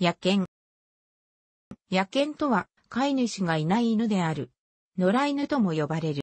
野犬。野犬とは、飼い主がいない犬である。野良犬とも呼ばれる。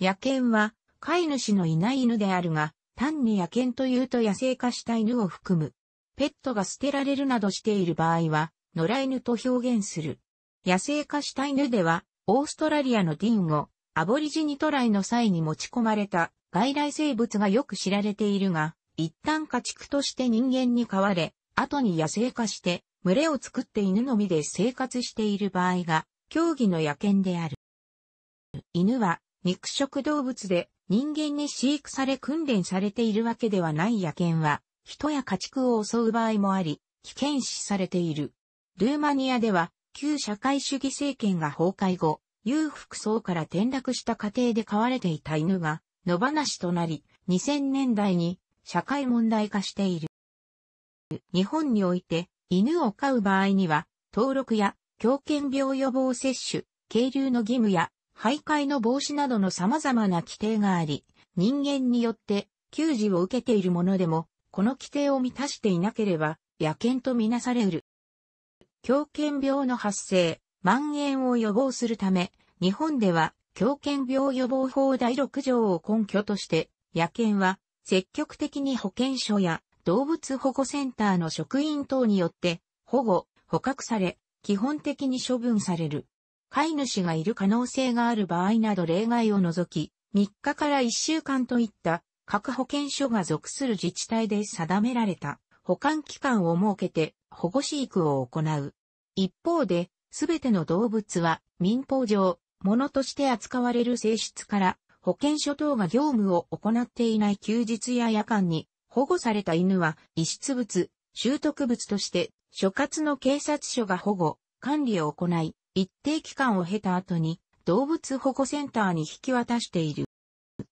野犬は、飼い主のいない犬であるが、単に野犬というと野生化した犬を含む。ペットが捨てられるなどしている場合は、野良犬と表現する。野生化した犬では、オーストラリアのディンをアボリジニトライの際に持ち込まれた外来生物がよく知られているが、一旦家畜として人間に飼われ、後に野生化して群れを作って犬のみで生活している場合が、競技の野犬である。犬は肉食動物で人間に飼育され訓練されているわけではない野犬は、人や家畜を襲う場合もあり、危険視されている。ルーマニアでは、旧社会主義政権が崩壊後、裕福層から転落した家庭で飼われていた犬が、野放しとなり、2000年代に社会問題化している。日本において、犬を飼う場合には、登録や狂犬病予防接種、渓流の義務や、徘徊の防止などの様々な規定があり、人間によって給仕を受けているものでも、この規定を満たしていなければ、野犬とみなされる。狂犬病の発生、蔓延を予防するため、日本では狂犬病予防法第6条を根拠として、野犬は積極的に保健所や動物保護センターの職員等によって保護、捕獲され、基本的に処分される。飼い主がいる可能性がある場合など例外を除き、3日から1週間といった各保健所が属する自治体で定められた保管期間を設けて保護飼育を行う。一方で、すべての動物は民法上、物として扱われる性質から保健所等が業務を行っていない休日や夜間に保護された犬は、遺失物、拾得物として、所轄の警察署が保護、管理を行い、一定期間を経た後に、動物保護センターに引き渡している。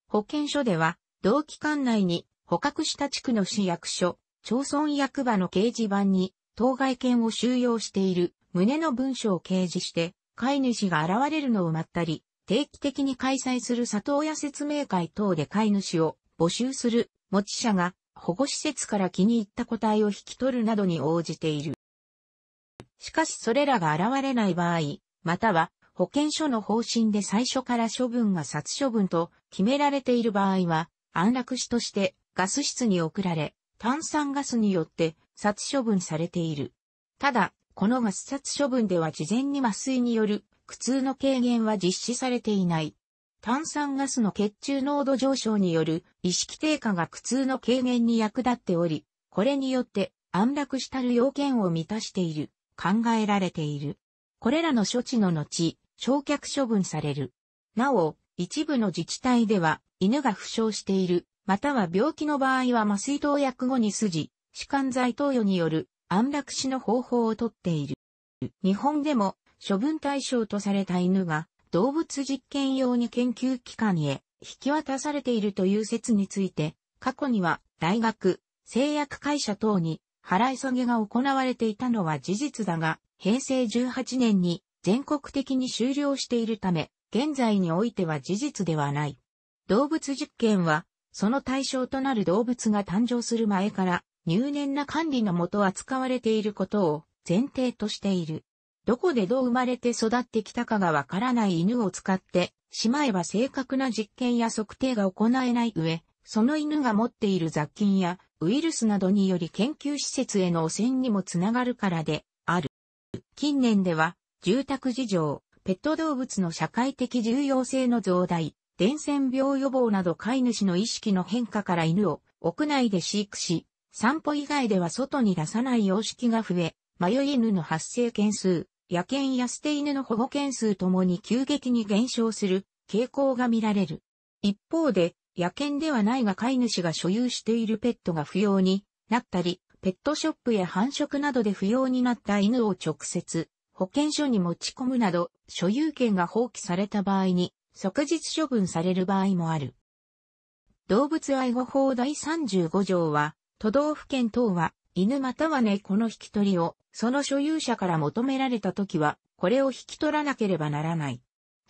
保健所では、同期間内に、捕獲した地区の市役所、町村役場の掲示板に、当該犬を収容している、旨の文書を掲示して、飼い主が現れるのを待ったり、定期的に開催する里親説明会等で飼い主を募集する持ち者が保護施設から気に入った個体を引き取るなどに応じている。しかしそれらが現れない場合、または保健所の方針で最初から処分が殺処分と決められている場合は、安楽死としてガス室に送られ、炭酸ガスによって殺処分されている。ただ、このガス殺処分では事前に麻酔による苦痛の軽減は実施されていない。炭酸ガスの血中濃度上昇による意識低下が苦痛の軽減に役立っており、これによって安楽したる要件を満たしている、考えられている。これらの処置の後、焼却処分される。なお、一部の自治体では、犬が負傷している、または病気の場合は麻酔投薬後に筋、歯間剤投与による安楽死の方法をとっている。日本でも処分対象とされた犬が動物実験用に研究機関へ引き渡されているという説について、過去には大学、製薬会社等に払い下げが行われていたのは事実だが、平成18年に全国的に終了しているため、現在においては事実ではない。動物実験は、その対象となる動物が誕生する前から入念な管理のもと扱われていることを前提としている。どこでどう生まれて育ってきたかがわからない犬を使ってしまえば正確な実験や測定が行えない上、その犬が持っている雑菌やウイルスなどにより研究施設への汚染にもつながるからである。近年では住宅事情、ペット動物の社会的重要性の増大、伝染病予防など飼い主の意識の変化から犬を屋内で飼育し、散歩以外では外に出さない様式が増え、迷い犬の発生件数、野犬や捨て犬の保護件数ともに急激に減少する傾向が見られる。一方で、野犬ではないが飼い主が所有しているペットが不要になったり、ペットショップや繁殖などで不要になった犬を直接保健所に持ち込むなど所有権が放棄された場合に即日処分される場合もある。動物愛護法第35条は都道府県等は犬または猫の引き取りを、その所有者から求められた時は、これを引き取らなければならない。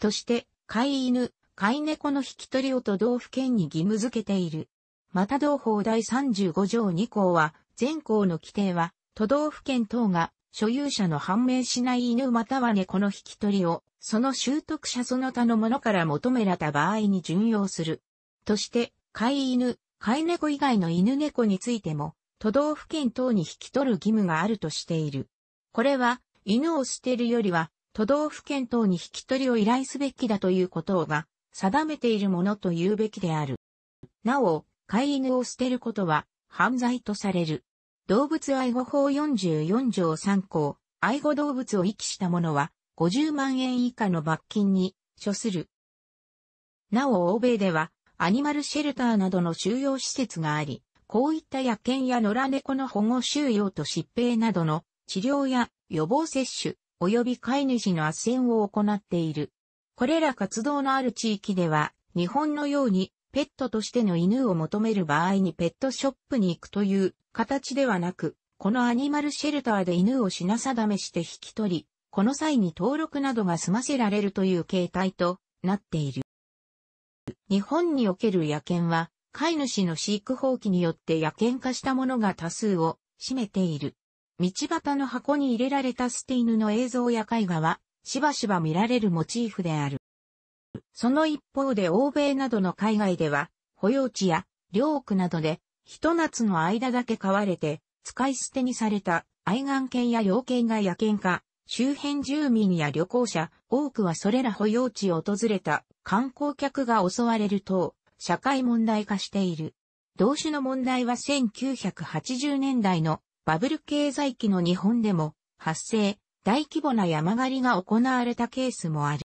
として、飼い犬、飼い猫の引き取りを都道府県に義務付けている。また同法第35条2項は、全項の規定は、都道府県等が所有者の判明しない犬または猫の引き取りを、その習得者その他のものから求められた場合に準用する。として、飼い犬、飼い猫以外の犬猫についても、都道府県等に引き取る義務があるとしている。これは、犬を捨てるよりは、都道府県等に引き取りを依頼すべきだということが、定めているものと言うべきである。なお、飼い犬を捨てることは、犯罪とされる。動物愛護法44条3項、愛護動物を遺棄した者は、50万円以下の罰金に処する。なお、欧米では、アニマルシェルターなどの収容施設があり、こういった野犬や野良猫の保護収容と疾病などの治療や予防接種、及び飼い主の斡旋を行っている。これら活動のある地域では、日本のようにペットとしての犬を求める場合にペットショップに行くという形ではなく、このアニマルシェルターで犬を品定めして引き取り、この際に登録などが済ませられるという形態となっている。日本における野犬は飼い主の飼育放棄によって野犬化したものが多数を占めている。道端の箱に入れられた捨て犬の映像や絵画は、しばしば見られるモチーフである。その一方で欧米などの海外では、保養地や領区などで、一夏の間だけ飼われて、使い捨てにされた愛玩犬や猟犬が野犬化、周辺住民や旅行者、多くはそれら保養地を訪れた観光客が襲われる等、社会問題化している。同種の問題は1980年代のバブル経済期の日本でも発生、大規模な山狩りが行われたケースもある。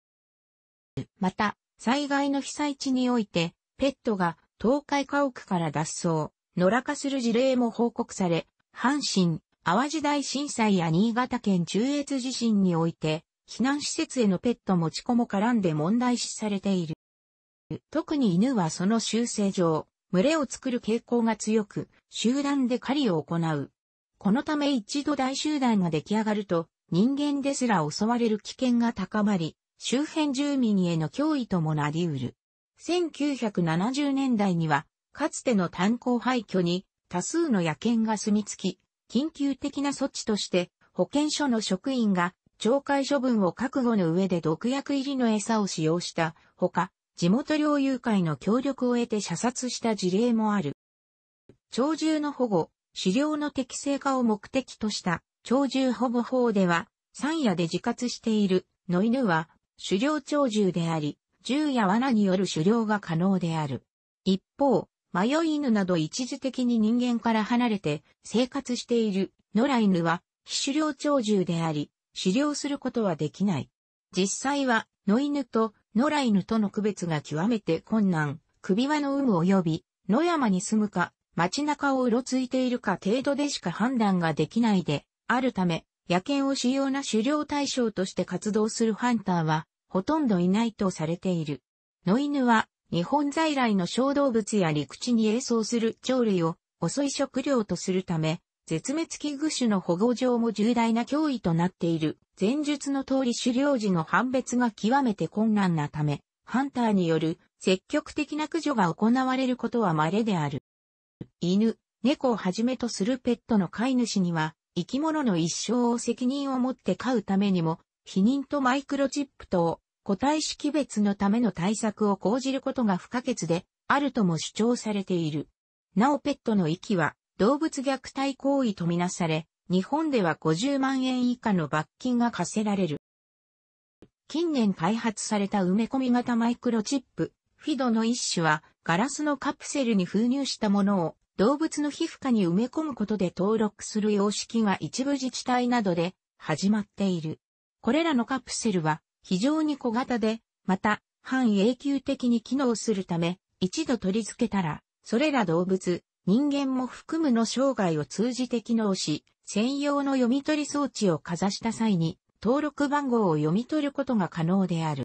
また、災害の被災地において、ペットが倒壊家屋から脱走、野良化する事例も報告され、阪神、淡路大震災や新潟県中越地震において、避難施設へのペット持ち込も絡んで問題視されている。特に犬はその習性上、群れを作る傾向が強く、集団で狩りを行う。このため一度大集団が出来上がると、人間ですら襲われる危険が高まり、周辺住民への脅威ともなり得る。1970年代には、かつての炭鉱廃墟に多数の野犬が住み着き、緊急的な措置として保健所の職員が懲戒処分を覚悟の上で毒薬入りの餌を使用したほか、地元猟友会の協力を得て射殺した事例もある。鳥獣の保護、狩猟の適正化を目的とした鳥獣保護法では、山野で自活している野犬は狩猟鳥獣であり、銃や罠による狩猟が可能である。一方、迷い犬など一時的に人間から離れて生活している野良犬は非狩猟鳥獣であり、狩猟することはできない。実際は野犬と野良犬との区別が極めて困難、首輪の有無及び、野山に住むか、街中をうろついているか程度でしか判断ができないで、あるため、野犬を主要な狩猟対象として活動するハンターは、ほとんどいないとされている。野犬は、日本在来の小動物や陸地に栄走する鳥類を、遅い食料とするため、絶滅危惧種の保護上も重大な脅威となっている。前述の通り狩猟時の判別が極めて困難なため、ハンターによる積極的な駆除が行われることは稀である。犬、猫をはじめとするペットの飼い主には、生き物の一生を責任を持って飼うためにも、避妊とマイクロチップ等、個体識別のための対策を講じることが不可欠で、あるとも主張されている。なおペットの息は、動物虐待行為とみなされ、日本では50万円以下の罰金が課せられる。近年開発された埋め込み型マイクロチップ、フィドの一種は、ガラスのカプセルに封入したものを動物の皮膚科に埋め込むことで登録する様式が一部自治体などで始まっている。これらのカプセルは非常に小型で、また半永久的に機能するため、一度取り付けたら、それら動物、人間も含むの生涯を通じて機能し、専用の読み取り装置をかざした際に、登録番号を読み取ることが可能である。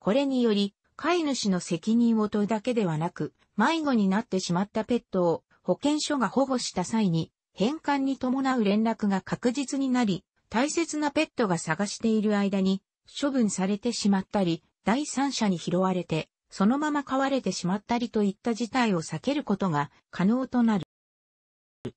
これにより、飼い主の責任を問うだけではなく、迷子になってしまったペットを保健所が保護した際に、返還に伴う連絡が確実になり、大切なペットが探している間に処分されてしまったり、第三者に拾われてそのまま飼われてしまったりといった事態を避けることが可能となる。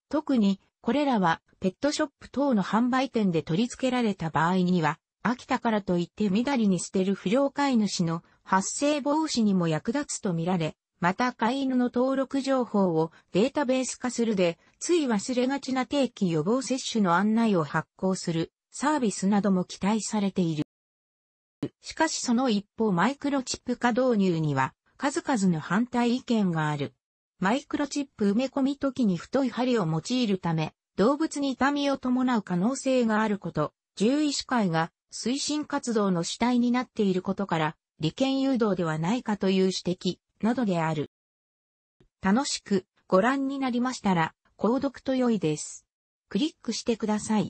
特に、これらはペットショップ等の販売店で取り付けられた場合には、飽きたからといってみだりに捨てる不良飼い主の発生防止にも役立つとみられ、また飼い犬の登録情報をデータベース化するで、つい忘れがちな定期予防接種の案内を発行するサービスなども期待されている。しかしその一方マイクロチップ化導入には数々の反対意見がある。マイクロチップ埋め込み時に太い針を用いるため、動物に痛みを伴う可能性があること、獣医師会が推進活動の主体になっていることから、利権誘導ではないかという指摘、などである。楽しくご覧になりましたら、購読と良いです。クリックしてください。